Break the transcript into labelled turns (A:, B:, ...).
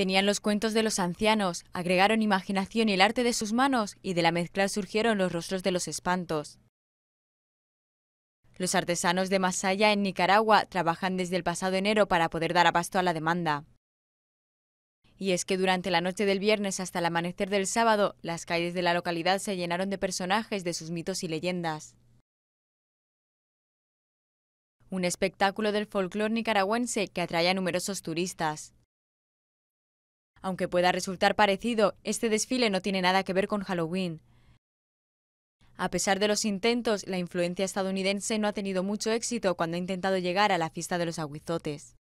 A: Tenían los cuentos de los ancianos, agregaron imaginación y el arte de sus manos, y de la mezcla surgieron los rostros de los espantos. Los artesanos de Masaya en Nicaragua trabajan desde el pasado enero para poder dar abasto a la demanda. Y es que durante la noche del viernes hasta el amanecer del sábado, las calles de la localidad se llenaron de personajes de sus mitos y leyendas. Un espectáculo del folclore nicaragüense que atrae a numerosos turistas. Aunque pueda resultar parecido, este desfile no tiene nada que ver con Halloween. A pesar de los intentos, la influencia estadounidense no ha tenido mucho éxito cuando ha intentado llegar a la fiesta de los aguizotes.